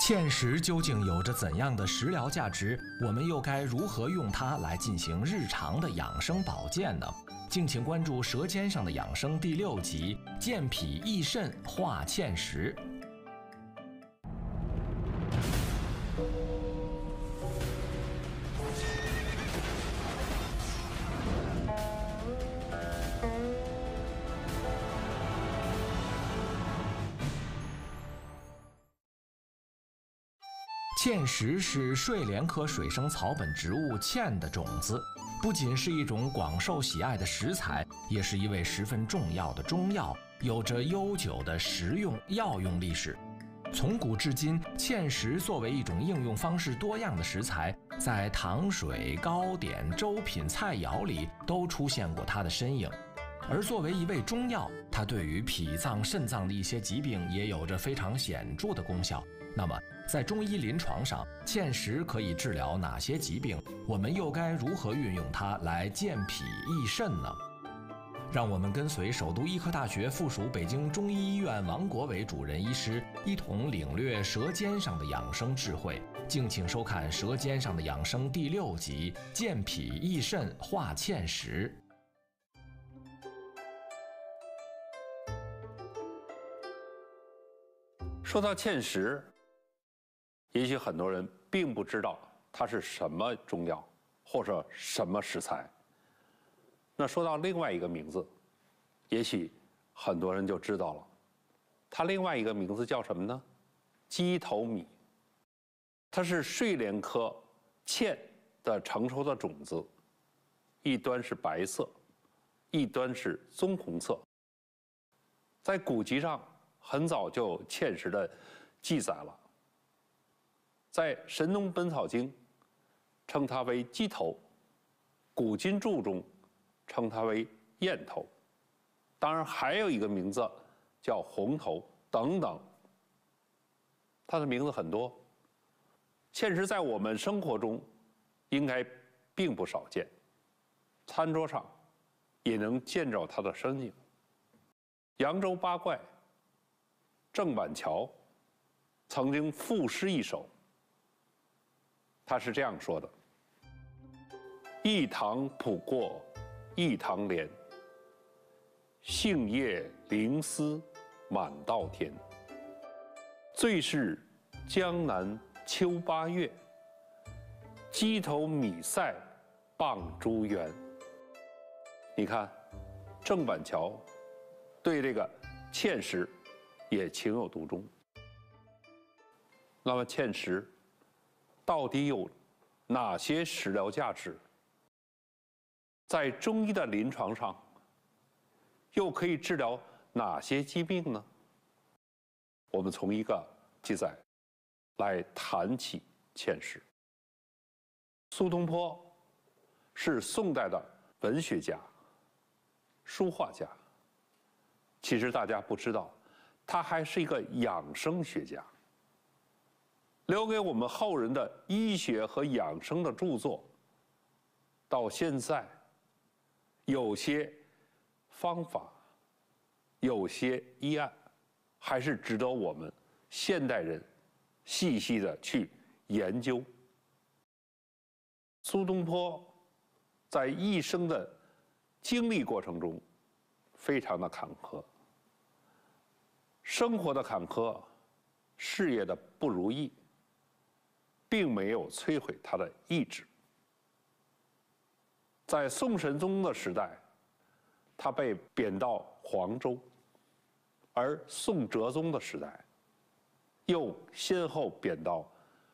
芡实究竟有着怎样的食疗价值？我们又该如何用它来进行日常的养生保健呢？敬请关注《舌尖上的养生》第六集《健脾益肾化芡实》。石是睡莲科水生草本植物芡的种子，不仅是一种广受喜爱的食材，也是一味十分重要的中药，有着悠久的食用药用历史。从古至今，芡实作为一种应用方式多样的食材，在糖水、糕点、粥品、菜肴里都出现过它的身影。而作为一味中药，它对于脾脏、肾脏的一些疾病也有着非常显著的功效。那么，在中医临床上，芡实可以治疗哪些疾病？我们又该如何运用它来健脾益肾呢？让我们跟随首都医科大学附属北京中医医院王国伟主任医师，一同领略舌尖上的养生智慧。敬请收看《舌尖上的养生》第六集《健脾益肾化芡实》。说到芡实。也许很多人并不知道它是什么中药，或者什么食材。那说到另外一个名字，也许很多人就知道了。它另外一个名字叫什么呢？鸡头米。它是睡莲科芡的成熟的种子，一端是白色，一端是棕红色。在古籍上很早就有芡实的记载了。在《神农本草经》称它为鸡头，《古今注》中称它为燕头，当然还有一个名字叫红头等等，它的名字很多，现实，在我们生活中应该并不少见，餐桌上也能见着它的身影。扬州八怪郑板桥曾经赋诗一首。他是这样说的：“一塘浦过，一塘莲。杏叶菱丝，满稻田。最是江南秋八月，鸡头米塞傍珠圆。”你看，郑板桥对这个芡实也情有独钟。那么芡实。到底有哪些食疗价值？在中医的临床上，又可以治疗哪些疾病呢？我们从一个记载来谈起。前世，苏东坡是宋代的文学家、书画家。其实大家不知道，他还是一个养生学家。留给我们后人的医学和养生的著作，到现在，有些方法，有些医案，还是值得我们现代人细细的去研究。苏东坡在一生的经历过程中，非常的坎坷，生活的坎坷，事业的不如意。并没有摧毁他的意志。在宋神宗的时代，他被贬到黄州，而宋哲宗的时代，又先后贬到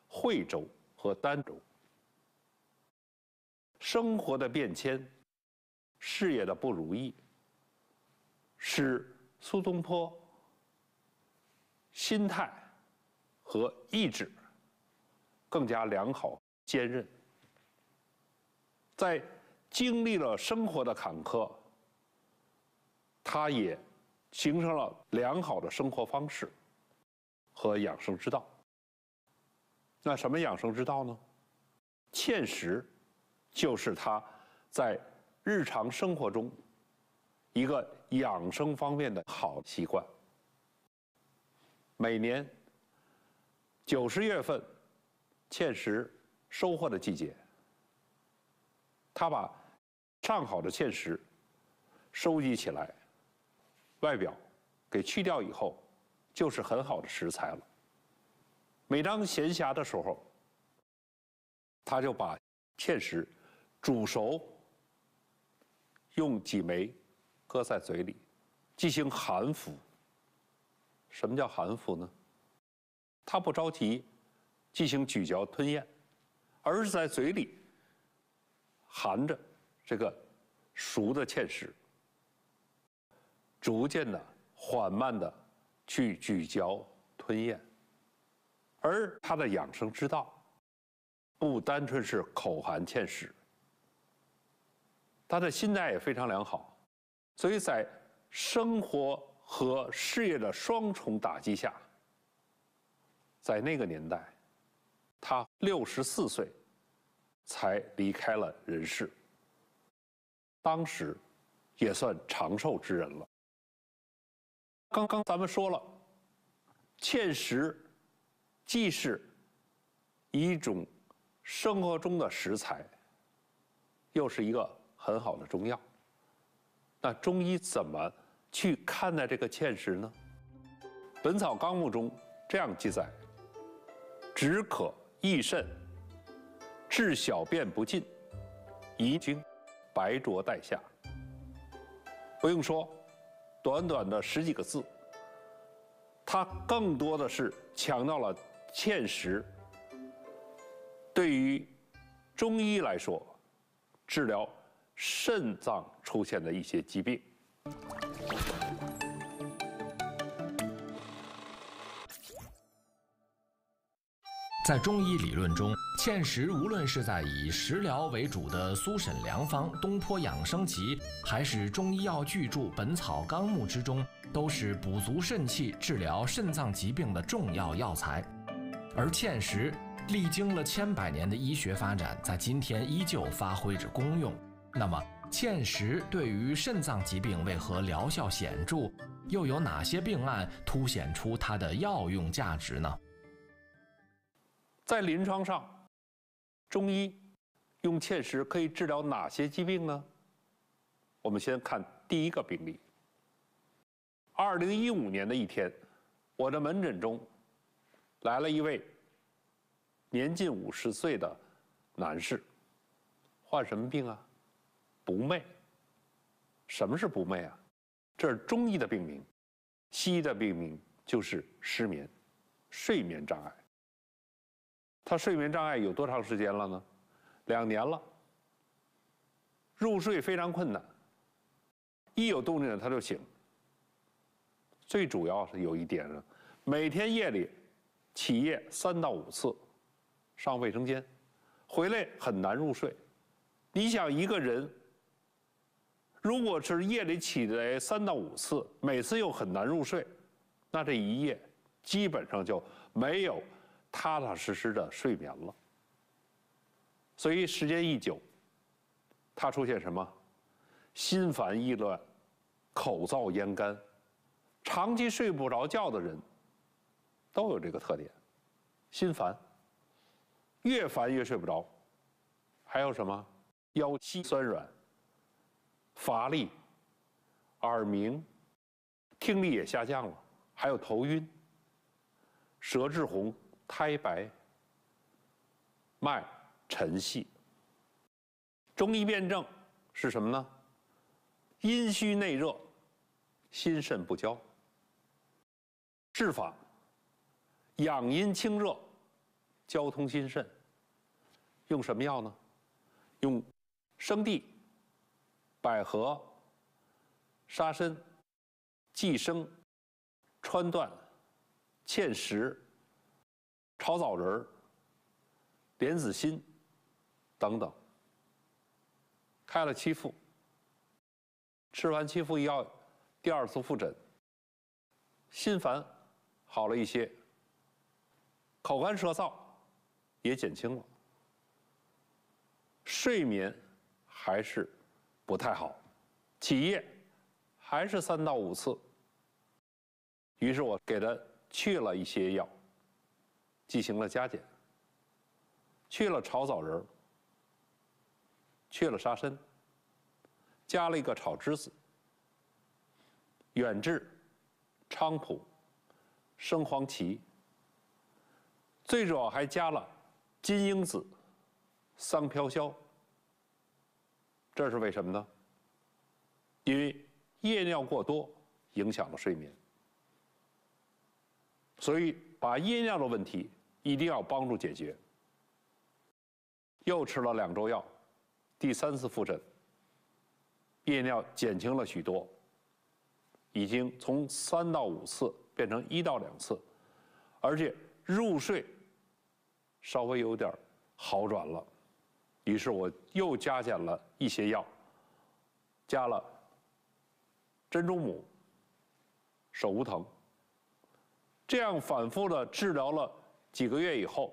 惠州和儋州。生活的变迁，事业的不如意，使苏东坡心态和意志。更加良好、坚韧，在经历了生活的坎坷，他也形成了良好的生活方式和养生之道。那什么养生之道呢？芡实，就是他在日常生活中一个养生方面的好习惯。每年九十月份。芡实收获的季节，他把上好的芡实收集起来，外表给去掉以后，就是很好的食材了。每当闲暇的时候，他就把芡实煮熟，用几枚搁在嘴里进行含服。什么叫含服呢？他不着急。进行咀嚼吞咽，而是在嘴里含着这个熟的芡实，逐渐的缓慢的去咀嚼吞咽。而他的养生之道，不单纯是口含芡实，他的心态也非常良好，所以在生活和事业的双重打击下，在那个年代。六十四岁，才离开了人世。当时也算长寿之人了。刚刚咱们说了，芡实既是一种生活中的食材，又是一个很好的中药。那中医怎么去看待这个芡实呢？《本草纲目》中这样记载：止渴。益肾，治小便不尽，遗精，白浊带下。不用说，短短的十几个字，它更多的是强调了芡实对于中医来说，治疗肾脏出现的一些疾病。在中医理论中，芡实无论是在以食疗为主的苏沈良方、东坡养生集，还是中医药巨著《本草纲目》之中，都是补足肾气、治疗肾脏疾病的重要药材。而芡实历经了千百年的医学发展，在今天依旧发挥着功用。那么，芡实对于肾脏疾病为何疗效显著？又有哪些病案凸显出它的药用价值呢？在临床上，中医用芡实可以治疗哪些疾病呢？我们先看第一个病例。二零一五年的一天，我的门诊中来了一位年近五十岁的男士，患什么病啊？不寐。什么是不寐啊？这是中医的病名，西医的病名就是失眠、睡眠障碍。他睡眠障碍有多长时间了呢？两年了。入睡非常困难，一有动静他就醒。最主要是有一点呢，每天夜里起夜三到五次，上卫生间，回来很难入睡。你想一个人，如果是夜里起来三到五次，每次又很难入睡，那这一夜基本上就没有。踏踏实实的睡眠了，所以时间一久，他出现什么？心烦意乱，口燥咽干，长期睡不着觉的人，都有这个特点：心烦，越烦越睡不着，还有什么？腰膝酸软，乏力，耳鸣，听力也下降了，还有头晕，舌质红。苔白，脉沉细。中医辨证是什么呢？阴虚内热，心肾不交。治法：养阴清热，交通心肾。用什么药呢？用生地、百合、沙参、寄生、川断、芡实。炒枣仁、莲子心等等，开了七副。吃完七副药，第二次复诊，心烦好了一些，口干舌燥也减轻了，睡眠还是不太好，起夜还是三到五次。于是我给他去了一些药。进行了加减，去了炒枣仁儿，了沙参，加了一个炒栀子，远志、菖蒲、生黄芪，最主要还加了金樱子、桑飘萧。这是为什么呢？因为夜尿过多影响了睡眠，所以把夜尿的问题。一定要帮助解决。又吃了两周药，第三次复诊，夜尿减轻了许多，已经从三到五次变成一到两次，而且入睡稍微有点好转了，于是我又加减了一些药，加了珍珠母、首乌藤，这样反复的治疗了。几个月以后，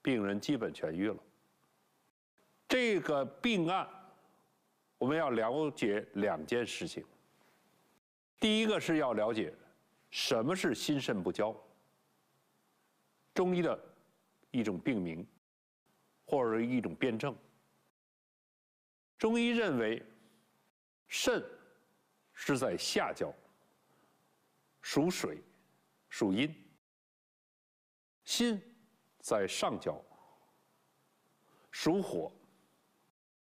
病人基本痊愈了。这个病案，我们要了解两件事情。第一个是要了解，什么是心肾不交。中医的一种病名，或者一种辩证。中医认为，肾是在下焦，属水，属阴。心在上焦，属火。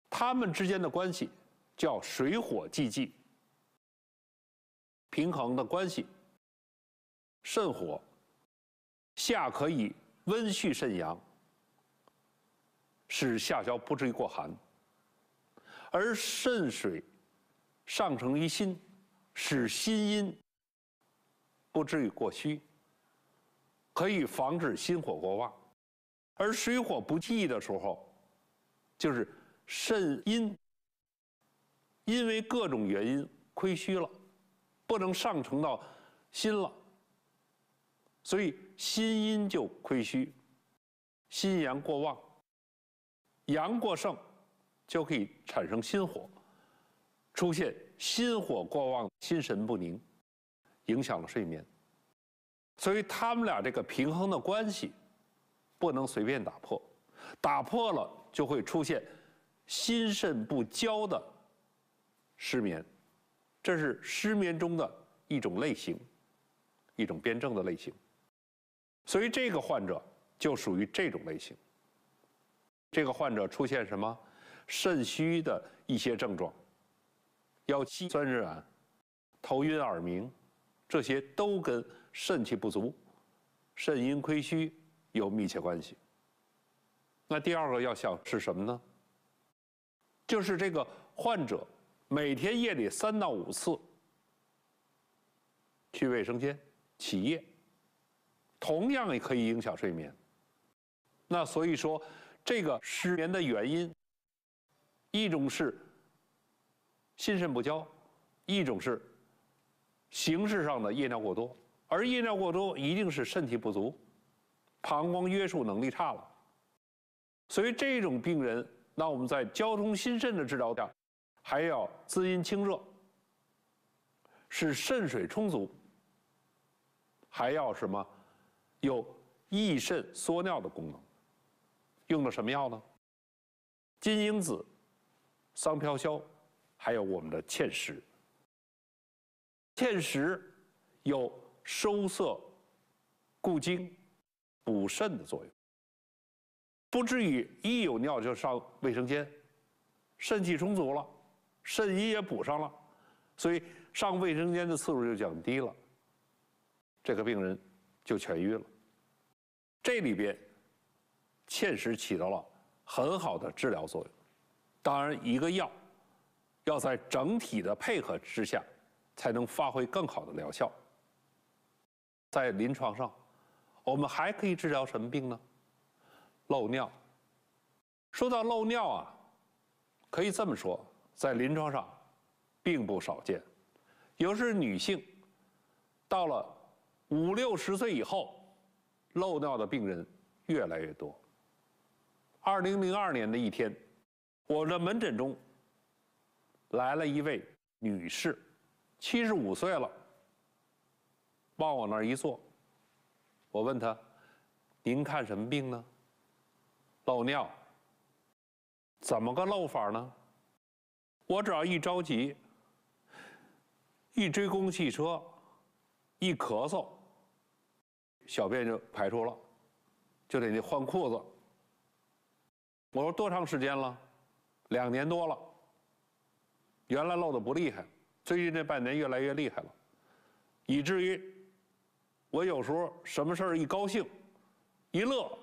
它们之间的关系叫水火既济，平衡的关系。肾火下可以温煦肾阳，使下焦不至于过寒；而肾水上承于心，使心阴不至于过虚。可以防止心火过旺，而水火不济的时候，就是肾阴因为各种原因亏虚了，不能上承到心了，所以心阴就亏虚，心阳过旺，阳过盛就可以产生心火，出现心火过旺、心神不宁，影响了睡眠。所以他们俩这个平衡的关系不能随便打破，打破了就会出现心肾不交的失眠，这是失眠中的一种类型，一种辩证的类型。所以这个患者就属于这种类型。这个患者出现什么肾虚的一些症状，腰膝酸软、头晕耳鸣，这些都跟。肾气不足、肾阴亏虚有密切关系。那第二个要想是什么呢？就是这个患者每天夜里三到五次去卫生间起夜，同样也可以影响睡眠。那所以说，这个失眠的原因，一种是心肾不交，一种是形式上的夜尿过多。而夜尿过多一定是肾气不足，膀胱约束能力差了，所以这种病人，那我们在交通心肾的治疗下，还要滋阴清热，使肾水充足，还要什么有益肾缩尿的功能，用的什么药呢？金樱子、桑飘消，还有我们的芡实，芡实有。收涩、固精、补肾的作用，不至于一有尿就上卫生间，肾气充足了，肾阴也补上了，所以上卫生间的次数就降低了，这个病人就痊愈了。这里边芡实起到了很好的治疗作用。当然，一个药要在整体的配合之下，才能发挥更好的疗效。在临床上，我们还可以治疗什么病呢？漏尿。说到漏尿啊，可以这么说，在临床上并不少见，尤其是女性，到了五六十岁以后，漏尿的病人越来越多。二零零二年的一天，我的门诊中来了一位女士，七十五岁了。往我那儿一坐，我问他：“您看什么病呢？漏尿，怎么个漏法呢？我只要一着急，一追公共汽车，一咳嗽，小便就排出了，就得得换裤子。”我说：“多长时间了？两年多了。原来漏的不厉害，最近这半年越来越厉害了，以至于……”我有时候什么事儿一高兴，一乐，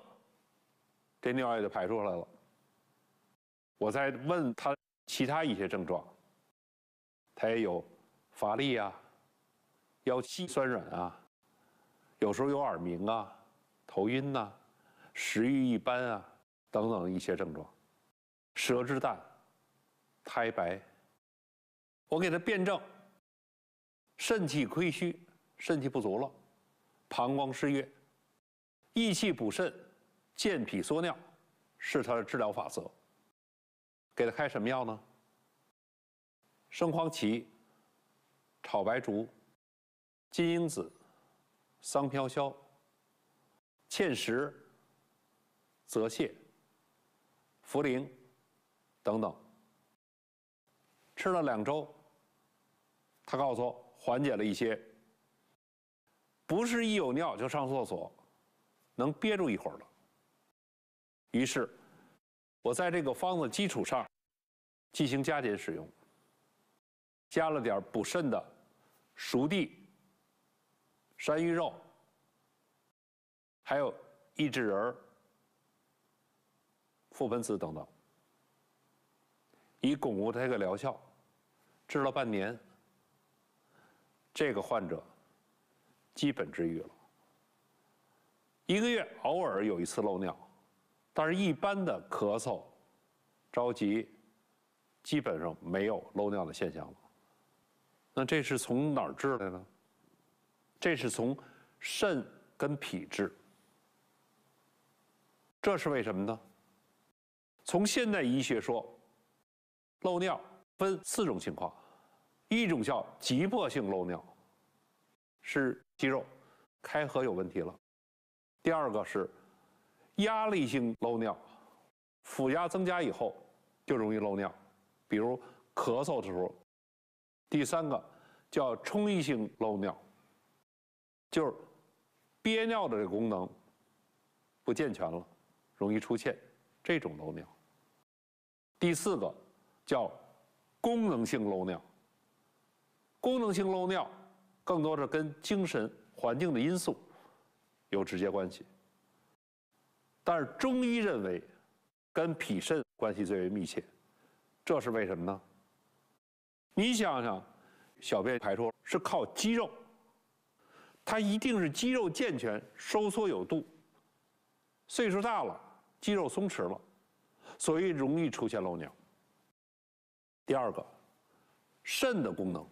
这尿也就排出来了。我再问他其他一些症状，他也有乏力啊，腰膝酸软啊，有时候有耳鸣啊，头晕呐，食欲一般啊等等一些症状，舌质淡，苔白。我给他辩证，肾气亏虚，肾气不足了。膀胱失约，益气补肾，健脾缩尿，是他的治疗法则。给他开什么药呢？生黄芪、炒白术、金樱子、桑飘消、芡实、泽泻、茯苓等等。吃了两周，他告诉我缓解了一些。不是一有尿就上厕所，能憋住一会儿了。于是，我在这个方子基础上进行加减使用，加了点补肾的熟地、山萸肉，还有益智仁、覆盆子等等，以巩固它这个疗效。治了半年，这个患者。基本治愈了，一个月偶尔有一次漏尿，但是一般的咳嗽、着急，基本上没有漏尿的现象了。那这是从哪儿治来的？这是从肾跟脾治。这是为什么呢？从现代医学说，漏尿分四种情况，一种叫急迫性漏尿，是。肌肉开合有问题了。第二个是压力性漏尿，腹压增加以后就容易漏尿，比如咳嗽的时候。第三个叫冲溢性漏尿，就是憋尿的这个功能不健全了，容易出现这种漏尿。第四个叫功能性漏尿，功能性漏尿。更多是跟精神环境的因素有直接关系，但是中医认为跟脾肾关系最为密切，这是为什么呢？你想想，小便排出是靠肌肉，它一定是肌肉健全、收缩有度。岁数大了，肌肉松弛了，所以容易出现漏尿。第二个，肾的功能。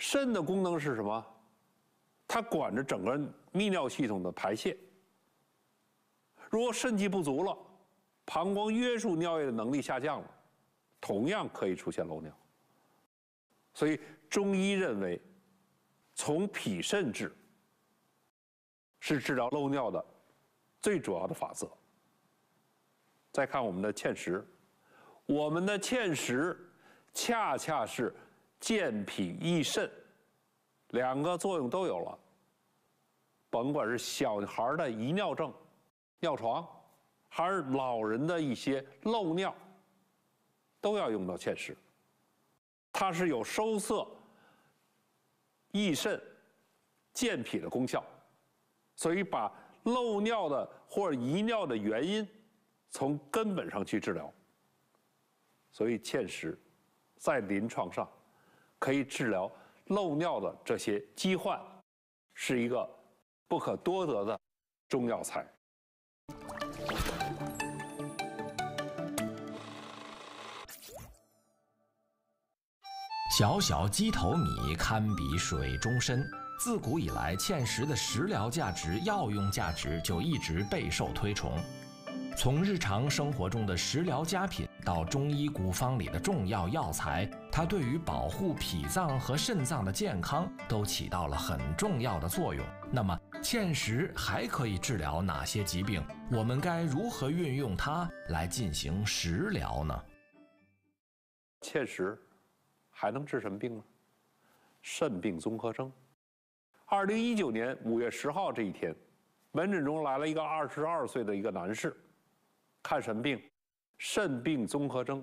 肾的功能是什么？它管着整个泌尿系统的排泄。如果肾气不足了，膀胱约束尿液的能力下降了，同样可以出现漏尿。所以中医认为，从脾肾治是治疗漏尿的最主要的法则。再看我们的芡实，我们的芡实恰恰是。健脾益肾，两个作用都有了。甭管是小孩的遗尿症、尿床，还是老人的一些漏尿，都要用到芡实。它是有收涩、益肾、健脾的功效，所以把漏尿的或者遗尿的原因，从根本上去治疗。所以芡实，在临床上。可以治疗漏尿的这些疾患，是一个不可多得的中药材。小小鸡头米堪比水中参，自古以来芡实的食疗价值、药用价值就一直备受推崇。从日常生活中的食疗佳品。到中医古方里的重要药材，它对于保护脾脏和肾脏的健康都起到了很重要的作用。那么芡实还可以治疗哪些疾病？我们该如何运用它来进行食疗呢？芡实还能治什么病呢？肾病综合征。二零一九年五月十号这一天，门诊中来了一个二十二岁的一个男士，看什么病？肾病综合征，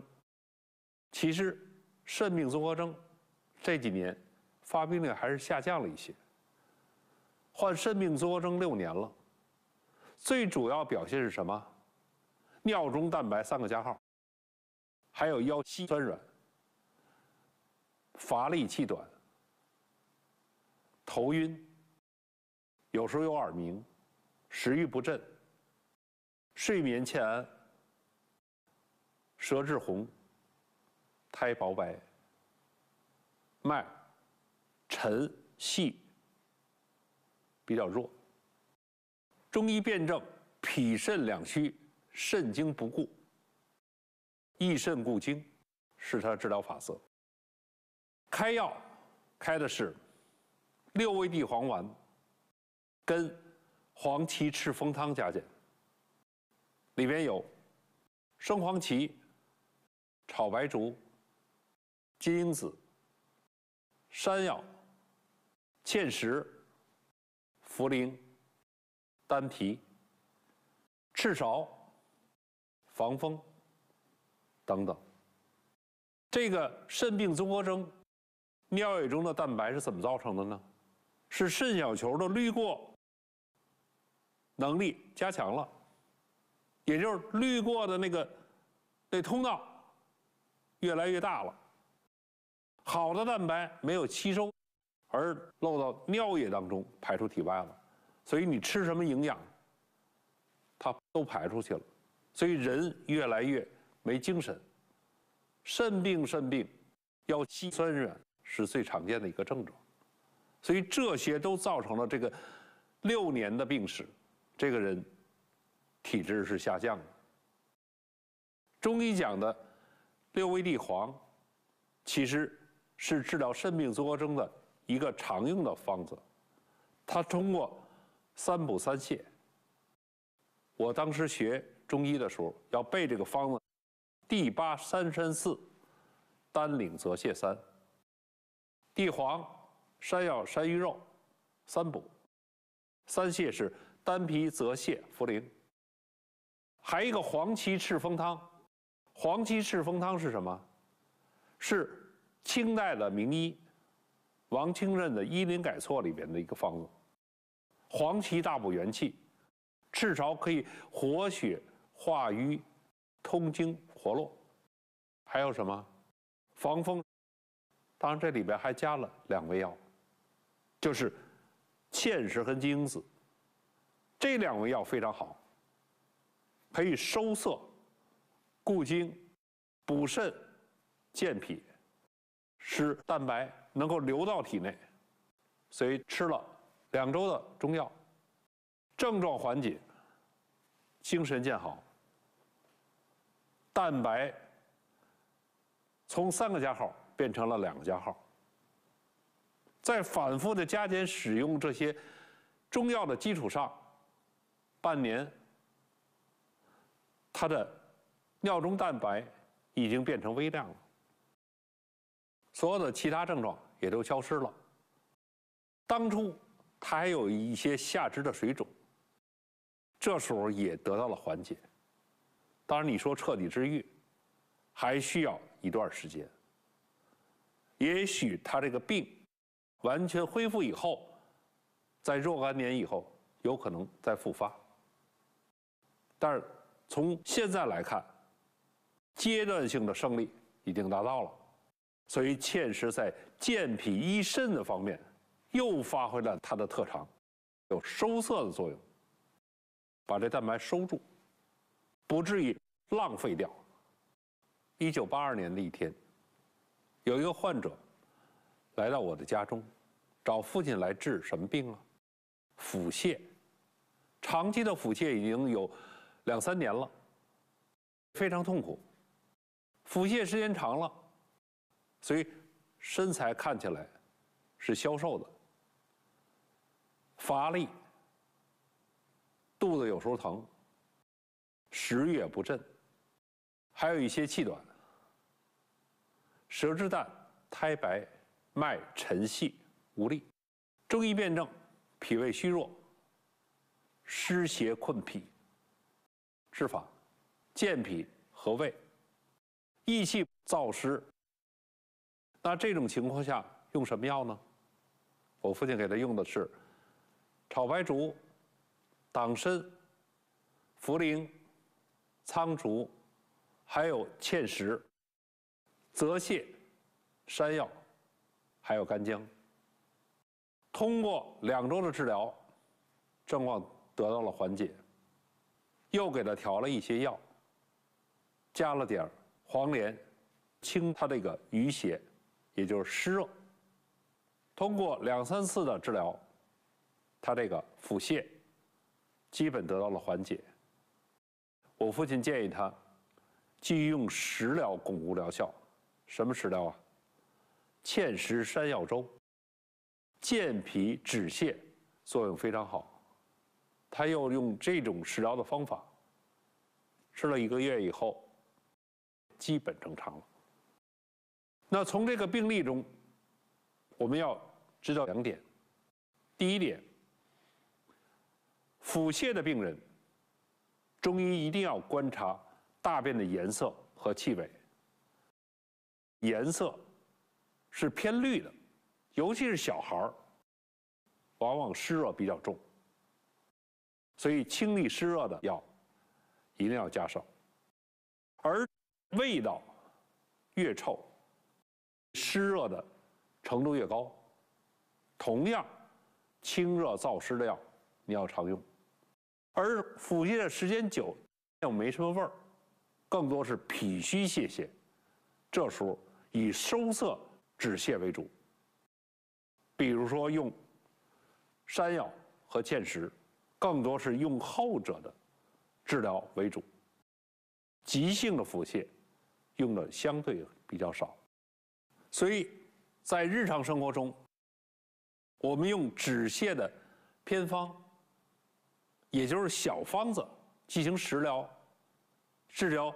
其实肾病综合征这几年发病率还是下降了一些。患肾病综合征六年了，最主要表现是什么？尿中蛋白三个加号，还有腰膝酸软、乏力气短、头晕，有时候有耳鸣，食欲不振，睡眠欠安。舌质红，苔薄白，脉沉细，比较弱。中医辨证脾肾两虚，肾精不固，益肾固精，是他治疗法则。开药开的是六味地黄丸，跟黄芪赤风汤加减，里面有生黄芪。炒白术、金樱子、山药、芡实、茯苓、丹皮、赤芍、防风等等。这个肾病综合征，尿液中的蛋白是怎么造成的呢？是肾小球的滤过能力加强了，也就是滤过的那个那通道。越来越大了，好的蛋白没有吸收，而漏到尿液当中排出体外了，所以你吃什么营养，它都排出去了，所以人越来越没精神，肾病肾病，腰膝酸软是最常见的一个症状，所以这些都造成了这个六年的病史，这个人体质是下降的。中医讲的。六味地黄，其实是治疗肾病综合征的一个常用的方子。它通过三补三泻。我当时学中医的时候要背这个方子：地八三山四，丹岭泽泻三。地黄、山药、山萸肉，三补；三泻是丹皮泽泻茯苓。还一个黄芪赤风汤。黄芪赤峰汤是什么？是清代的名医王清任的《医林改错》里边的一个方子。黄芪大补元气，赤芍可以活血化瘀、通经活络。还有什么？防风。当然，这里边还加了两味药，就是芡实和金樱子。这两味药非常好，可以收涩。固精、补肾、健脾，使蛋白能够流到体内，所以吃了两周的中药，症状缓解，精神见好，蛋白从三个加号变成了两个加号。在反复的加减使用这些中药的基础上，半年，他的。尿中蛋白已经变成微量了，所有的其他症状也都消失了。当初他还有一些下肢的水肿，这时候也得到了缓解。当然，你说彻底治愈，还需要一段时间。也许他这个病完全恢复以后，在若干年以后有可能再复发。但是从现在来看，阶段性的胜利已经达到了，所以芡实在健脾益肾的方面又发挥了它的特长，有收涩的作用，把这蛋白收住，不至于浪费掉。一九八二年的一天，有一个患者来到我的家中，找父亲来治什么病啊？腹泻，长期的腹泻已经有两三年了，非常痛苦。腹泻时间长了，所以身材看起来是消瘦的，乏力，肚子有时候疼，食欲也不振，还有一些气短，舌质淡，苔白，脉沉细无力。中医辨证，脾胃虚弱，湿邪困脾。治法，健脾和胃。益气燥湿，那这种情况下用什么药呢？我父亲给他用的是炒白术、党参、茯苓、苍术，还有芡实、泽泻、山药，还有干姜。通过两周的治疗，症状得到了缓解，又给他调了一些药，加了点儿。黄连清它这个淤血，也就是湿热。通过两三次的治疗，它这个腹泻基本得到了缓解。我父亲建议他继续用食疗巩固疗效，什么食疗啊？芡实山药粥，健脾止泻，作用非常好。他又用这种食疗的方法吃了一个月以后。基本正常了。那从这个病例中，我们要知道两点：第一点，腹泻的病人，中医一定要观察大便的颜色和气味。颜色是偏绿的，尤其是小孩往往湿热比较重，所以清利湿热的药一定要加上，而。味道越臭，湿热的程度越高。同样，清热燥湿的药你要常用。而腹泻的时间久又没什么味儿，更多是脾虚泄泻，这时候以收涩止泻为主。比如说用山药和芡实，更多是用后者的治疗为主。急性的腹泻。用的相对比较少，所以，在日常生活中，我们用止泻的偏方，也就是小方子进行食疗，治疗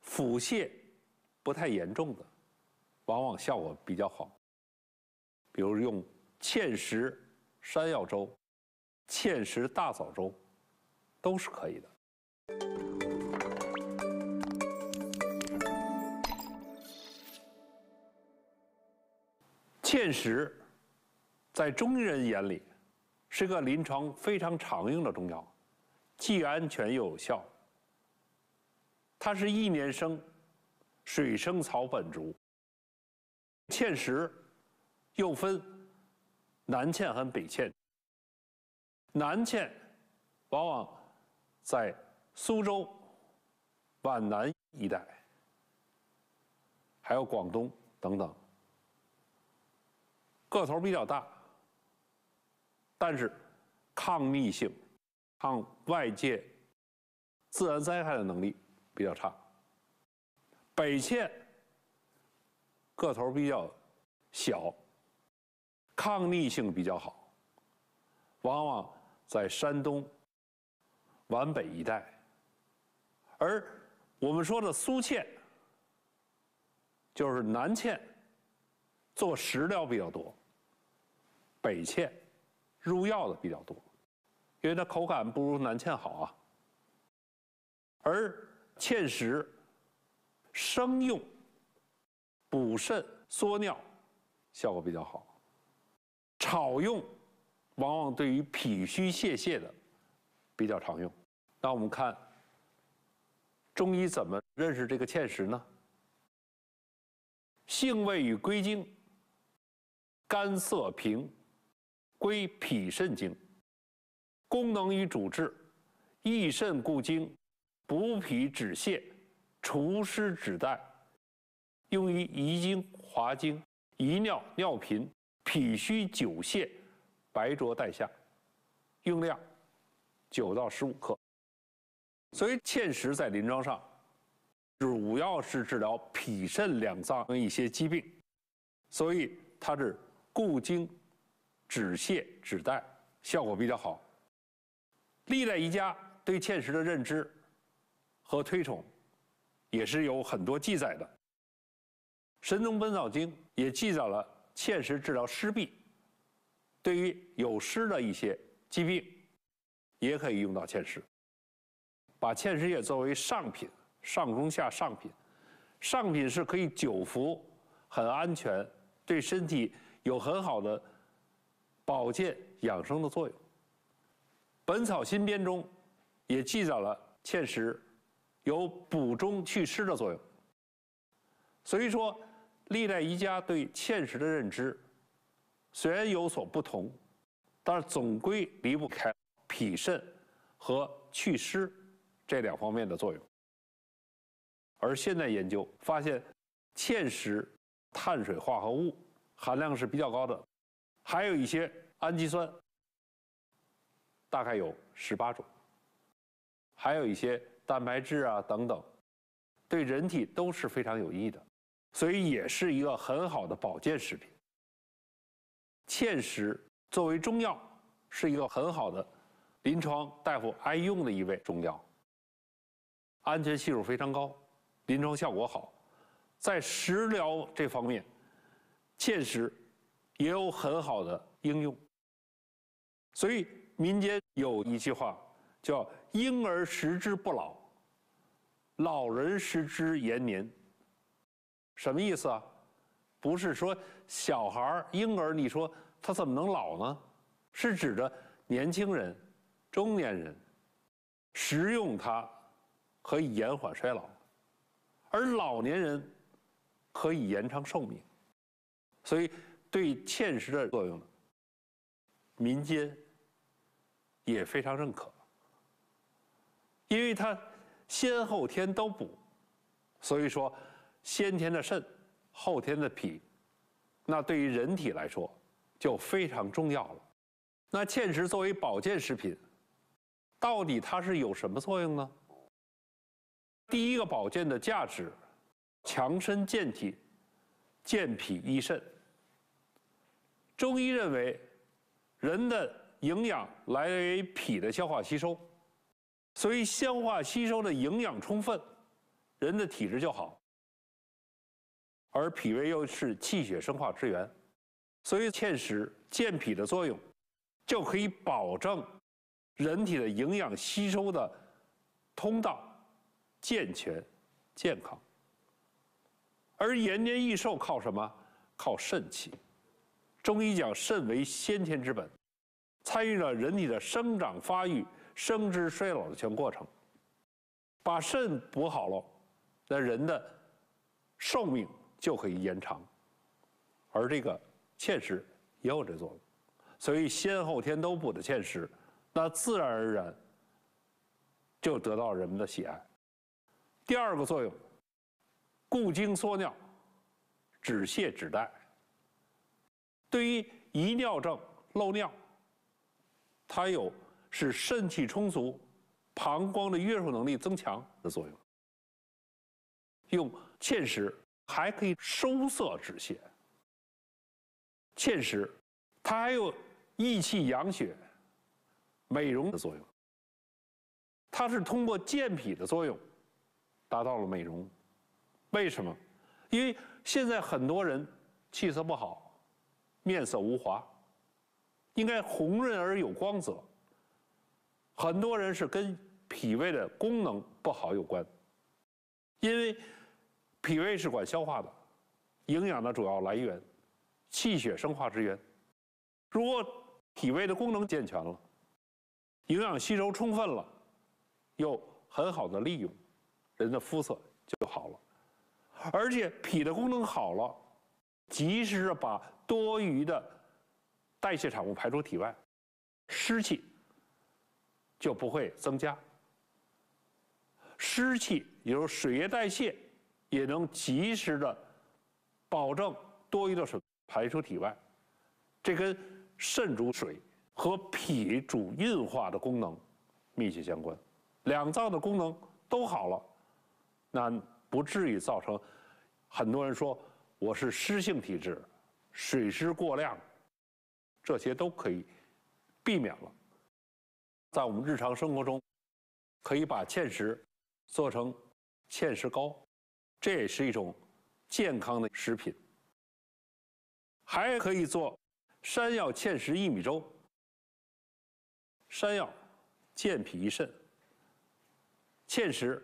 腹泻不太严重的，往往效果比较好。比如用芡实山药粥、芡实大枣粥，都是可以的。芡实，在中医人眼里，是个临床非常常用的中药，既安全又有效。它是一年生水生草本植物。芡实，又分南芡和北芡。南芡，往往在苏州、皖南一带，还有广东等等。个头比较大，但是抗逆性、抗外界自然灾害的能力比较差。北芡个头比较小，抗逆性比较好，往往在山东皖北一带。而我们说的苏茜，就是南茜，做食料比较多。北芡入药的比较多，因为它口感不如南芡好啊。而芡实生用补肾缩尿效果比较好，炒用往往对于脾虚泄泻的比较常用。那我们看中医怎么认识这个芡实呢？性味与归经，甘涩平。归脾肾经，功能与主治：益肾固精，补脾止泻，除湿止带，用于遗精、滑精、遗尿、尿频、脾虚久泻、白浊带下。用量九到十五克。所以芡实在临床上主要是治疗脾肾两脏一些疾病，所以它是固精。止泻止带效果比较好。历代医家对芡实的认知和推崇也是有很多记载的。《神农本草经》也记载了芡实治疗湿痹，对于有湿的一些疾病，也可以用到芡实。把芡实也作为上品，上中下上品，上品是可以久服，很安全，对身体有很好的。保健养生的作用，《本草新编》中也记载了芡实有补中祛湿的作用。所以说，历代医家对芡实的认知虽然有所不同，但是总归离不开脾肾和祛湿这两方面的作用。而现在研究发现，芡实碳水化合物含量是比较高的。还有一些氨基酸，大概有十八种，还有一些蛋白质啊等等，对人体都是非常有益的，所以也是一个很好的保健食品。芡实作为中药是一个很好的临床大夫爱用的一味中药，安全系数非常高，临床效果好，在食疗这方面，芡实。也有很好的应用，所以民间有一句话叫“婴儿食之不老，老人食之延年”。什么意思啊？不是说小孩儿、婴儿，你说他怎么能老呢？是指着年轻人、中年人食用它可以延缓衰老，而老年人可以延长寿命，所以。对芡实的作用，民间也非常认可，因为它先后天都补，所以说先天的肾，后天的脾，那对于人体来说就非常重要了。那芡实作为保健食品，到底它是有什么作用呢？第一个保健的价值，强身健体，健脾益肾。中医认为，人的营养来源于脾的消化吸收，所以消化吸收的营养充分，人的体质就好。而脾胃又是气血生化之源，所以芡实健脾的作用，就可以保证人体的营养吸收的通道健全、健康。而延年益寿靠什么？靠肾气。中医讲肾为先天之本，参与了人体的生长发育、生殖衰老的全过程。把肾补好了，那人的寿命就可以延长。而这个芡实也有这作用，所以先后天都补的芡实，那自然而然就得到人们的喜爱。第二个作用，固精缩尿，止泻止带。对于遗尿症、漏尿，它有使肾气充足、膀胱的约束能力增强的作用。用芡实还可以收涩止泻。芡实，它还有益气养血、美容的作用。它是通过健脾的作用，达到了美容。为什么？因为现在很多人气色不好。面色无华，应该红润而有光泽。很多人是跟脾胃的功能不好有关，因为脾胃是管消化的，营养的主要来源，气血生化之源。如果脾胃的功能健全了，营养吸收充分了，又很好的利用，人的肤色就好了。而且脾的功能好了，及时把。多余的代谢产物排出体外，湿气就不会增加。湿气由水液代谢，也能及时的保证多余的水排出体外。这跟肾主水和脾主运化的功能密切相关。两脏的功能都好了，那不至于造成很多人说我是湿性体质。水湿过量，这些都可以避免了。在我们日常生活中，可以把芡实做成芡实糕，这也是一种健康的食品。还可以做山药芡实薏米粥。山药健脾益肾，芡实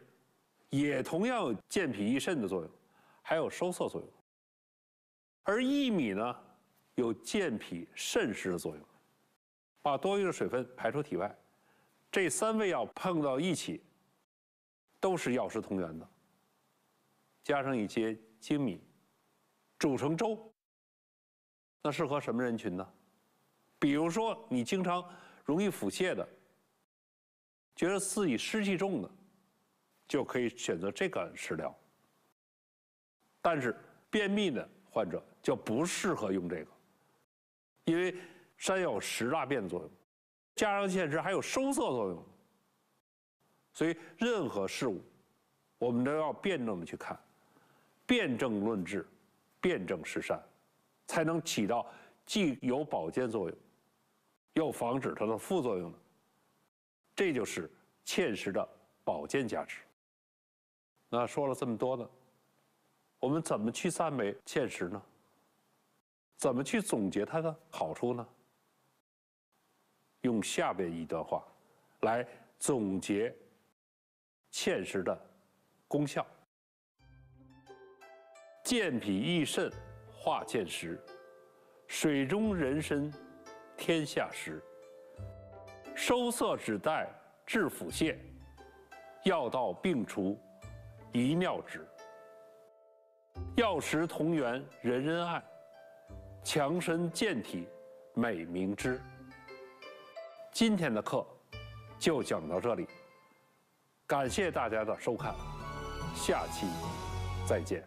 也同样有健脾益肾的作用，还有收涩作用。而薏米呢，有健脾渗湿的作用，把多余的水分排出体外。这三味药碰到一起，都是药食同源的。加上一些粳米，煮成粥。那适合什么人群呢？比如说你经常容易腹泻的，觉得自己湿气重的，就可以选择这个食疗。但是便秘的患者。就不适合用这个，因为山药有十大便作用，加上芡实还有收涩作用，所以任何事物，我们都要辩证的去看，辩证论治，辩证施善，才能起到既有保健作用，又防止它的副作用的，这就是芡实的保健价值。那说了这么多呢，我们怎么去赞美芡实呢？怎么去总结它的好处呢？用下边一段话来总结芡实的功效：健脾益肾，化芡实；水中人参，天下食；收涩止带，治腹泻；药到病除，一尿止；药食同源，人人爱。强身健体，美名之。今天的课就讲到这里，感谢大家的收看，下期再见。